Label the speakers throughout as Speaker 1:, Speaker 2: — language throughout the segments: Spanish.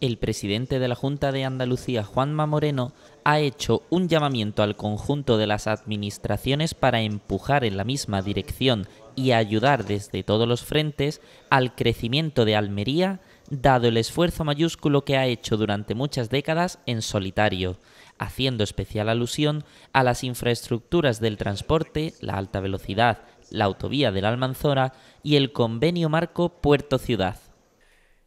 Speaker 1: el presidente de la Junta de Andalucía, Juanma Moreno, ha hecho un llamamiento al conjunto de las administraciones para empujar en la misma dirección y ayudar desde todos los frentes al crecimiento de Almería, dado el esfuerzo mayúsculo que ha hecho durante muchas décadas en solitario, haciendo especial alusión a las infraestructuras del transporte, la alta velocidad, la autovía de la Almanzora y el convenio marco Puerto Ciudad.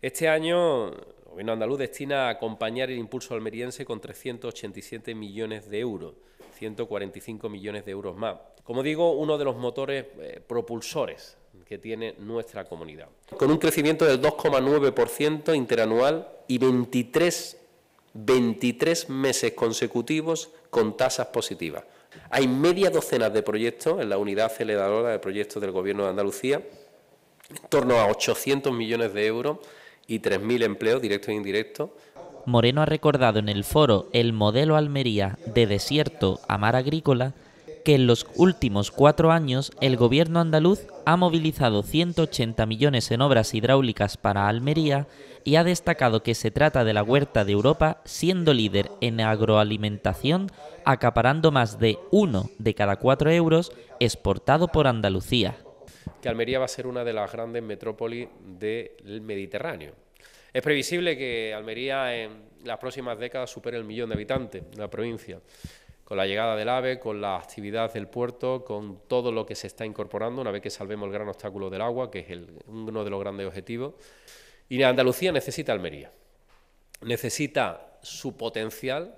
Speaker 2: Este año gobierno andaluz destina a acompañar el impulso almeriense con 387 millones de euros, 145 millones de euros más. Como digo, uno de los motores eh, propulsores que tiene nuestra comunidad. Con un crecimiento del 2,9% interanual y 23, 23 meses consecutivos con tasas positivas. Hay media docena de proyectos en la unidad aceleradora de proyectos del Gobierno de Andalucía, en torno a 800 millones de euros y 3.000 empleos directos e indirectos.
Speaker 1: Moreno ha recordado en el foro el modelo Almería de desierto a mar agrícola que en los últimos cuatro años el gobierno andaluz ha movilizado 180 millones en obras hidráulicas para Almería y ha destacado que se trata de la huerta de Europa siendo líder en agroalimentación, acaparando más de uno de cada cuatro euros exportado por Andalucía
Speaker 2: que Almería va a ser una de las grandes metrópolis del Mediterráneo. Es previsible que Almería en las próximas décadas supere el millón de habitantes de la provincia, con la llegada del AVE, con la actividad del puerto, con todo lo que se está incorporando, una vez que salvemos el gran obstáculo del agua, que es uno de los grandes objetivos. Y Andalucía necesita Almería, necesita su potencial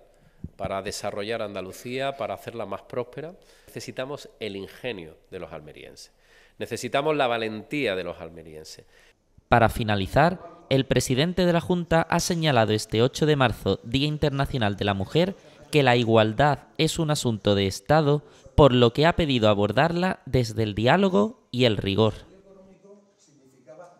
Speaker 2: para desarrollar Andalucía, para hacerla más próspera. Necesitamos el ingenio de los almerienses. Necesitamos la valentía de los almerienses.
Speaker 1: Para finalizar, el presidente de la Junta ha señalado este 8 de marzo, Día Internacional de la Mujer, que la igualdad es un asunto de Estado, por lo que ha pedido abordarla desde el diálogo y el rigor.